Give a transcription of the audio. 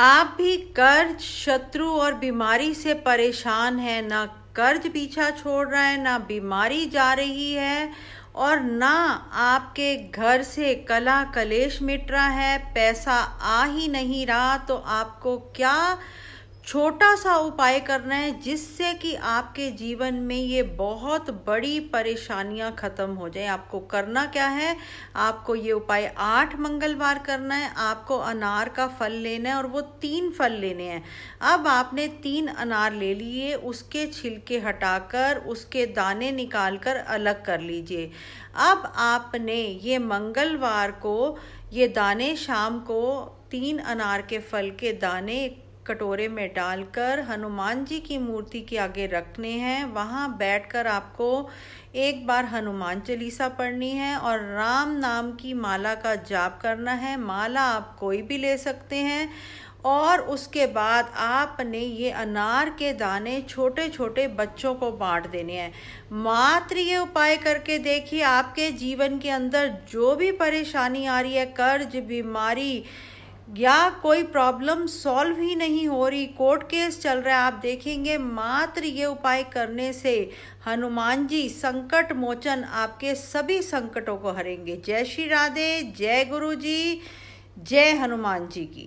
आप भी कर्ज शत्रु और बीमारी से परेशान हैं ना कर्ज पीछा छोड़ रहा है ना बीमारी जा रही है और ना आपके घर से कला कलेश मिट रहा है पैसा आ ही नहीं रहा तो आपको क्या छोटा सा उपाय करना है जिससे कि आपके जीवन में ये बहुत बड़ी परेशानियां ख़त्म हो जाए आपको करना क्या है आपको ये उपाय आठ मंगलवार करना है आपको अनार का फल लेना है और वो तीन फल लेने हैं अब आपने तीन अनार ले लिए उसके छिलके हटाकर उसके दाने निकालकर अलग कर लीजिए अब आपने ये मंगलवार को ये दाने शाम को तीन अनार के फल के दाने कटोरे में डालकर हनुमान जी की मूर्ति के आगे रखने हैं वहाँ बैठकर आपको एक बार हनुमान चालीसा पढ़नी है और राम नाम की माला का जाप करना है माला आप कोई भी ले सकते हैं और उसके बाद आपने ये अनार के दाने छोटे छोटे बच्चों को बांट देने हैं मात्र ये उपाय करके देखिए आपके जीवन के अंदर जो भी परेशानी आ रही है कर्ज बीमारी या कोई प्रॉब्लम सॉल्व ही नहीं हो रही कोर्ट केस चल रहा है आप देखेंगे मात्र ये उपाय करने से हनुमान जी संकट मोचन आपके सभी संकटों को हरेंगे जय श्री राधे जय गुरु जी जय हनुमान जी की